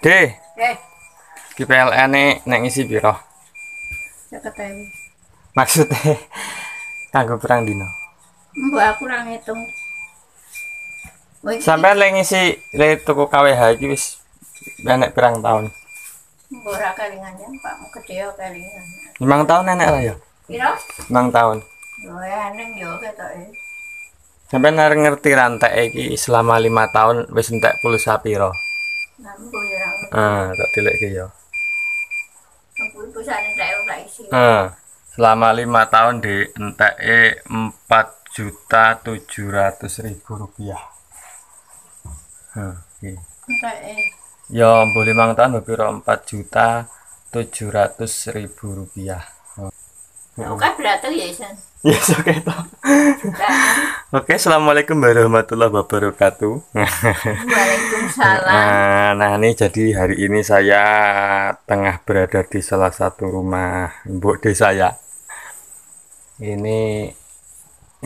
D. Nggih. Ki eh. PLN e nek ngisi piro? Ya ketemu. Maksud e kanggo perang dino. Mbok aku ra ngitung. Sampai lagi ngisi tuku KWH iki wis nek perang tahun. Mbok ra kelingan ya, Pak, mung gede kelingan. Limang tahun nenek lah ya. Piro? Limang tahun. Yo ya neng yo ketoke. Sampai ngerti rantai iki selama 5 tahun wis entek pulsa piro? Nambu ah tak tilik ke ya ah selama lima tahun di NTE empat juta tujuh ratus ribu rupiah ah, okay. ya boleh mang tahun berpiro empat juta tujuh ratus ribu rupiah Ya oke kan berarti ya Isan. Ya yes, kan? oke okay, Oke okay, assalamualaikum warahmatullahi wabarakatuh. Waalaikumsalam. Nah ini nah, jadi hari ini saya tengah berada di salah satu rumah mbok desa saya. Ini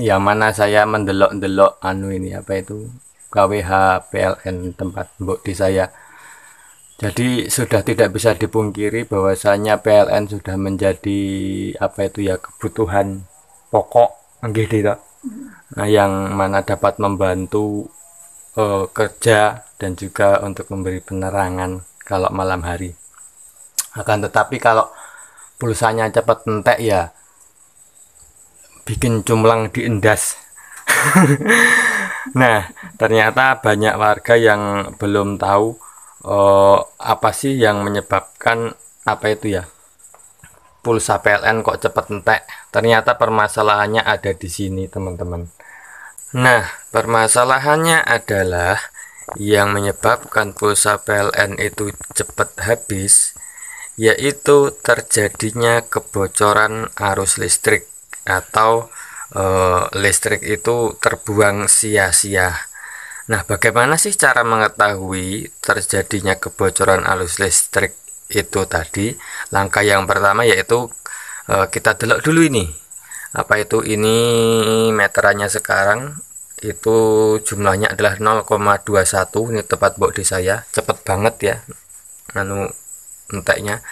yang mana saya mendelok-delok anu ini apa itu KWH PLN tempat mbok desa saya jadi sudah tidak bisa dipungkiri bahwasanya PLN sudah menjadi apa itu ya kebutuhan pokok gitu tak? Mm-hmm. Nah, yang mana dapat membantu uh, kerja dan juga untuk memberi penerangan kalau malam hari. Akan tetapi kalau pulsanya cepat entek ya bikin cumlang diendas. nah, ternyata banyak warga yang belum tahu uh, apa sih yang menyebabkan apa itu ya pulsa PLN kok cepat entek ternyata permasalahannya ada di sini teman-teman nah permasalahannya adalah yang menyebabkan pulsa PLN itu cepat habis yaitu terjadinya kebocoran arus listrik atau e, listrik itu terbuang sia-sia Nah, bagaimana sih cara mengetahui terjadinya kebocoran alus listrik itu tadi? Langkah yang pertama yaitu e, kita delok dulu ini. Apa itu ini meterannya sekarang itu jumlahnya adalah 0,21 ini tepat bok di saya Cepat banget ya anu enteknya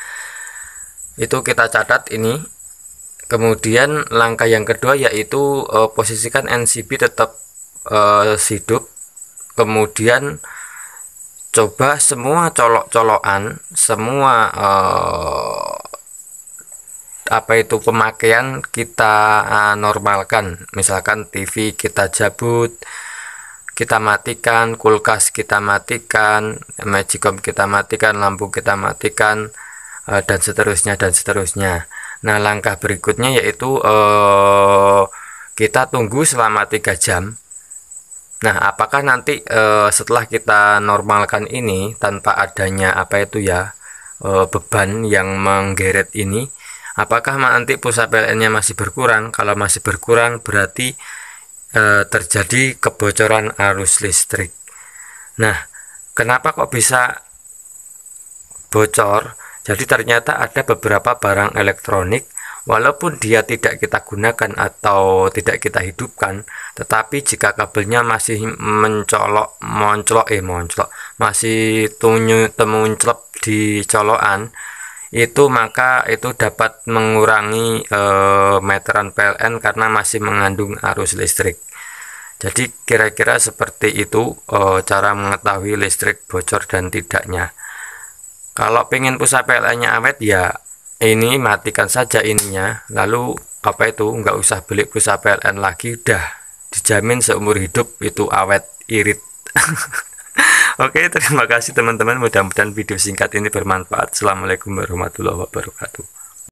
itu kita catat ini kemudian langkah yang kedua yaitu e, posisikan NCB tetap e, sidup kemudian coba semua colok-colokan semua eh, apa itu pemakaian kita eh, normalkan misalkan TV kita jabut kita matikan kulkas kita matikan magicom kita matikan lampu kita matikan eh, dan seterusnya dan seterusnya nah langkah berikutnya yaitu eh, kita tunggu selama tiga jam Nah, apakah nanti e, setelah kita normalkan ini tanpa adanya apa itu ya e, beban yang menggeret ini, apakah nanti pusat PLN-nya masih berkurang? Kalau masih berkurang berarti e, terjadi kebocoran arus listrik. Nah, kenapa kok bisa bocor? Jadi ternyata ada beberapa barang elektronik walaupun dia tidak kita gunakan atau tidak kita hidupkan, tetapi jika kabelnya masih mencolok, moncolok, eh moncolok, masih tunyu, temunclep di colokan, itu maka itu dapat mengurangi eh, meteran PLN karena masih mengandung arus listrik. Jadi kira-kira seperti itu e, cara mengetahui listrik bocor dan tidaknya. Kalau pengen pusat PLN-nya awet ya ini matikan saja ininya. Lalu apa itu nggak usah beli pusat PLN lagi udah dijamin seumur hidup itu awet irit Oke terima kasih teman-teman mudah-mudahan video singkat ini bermanfaat Assalamualaikum warahmatullahi wabarakatuh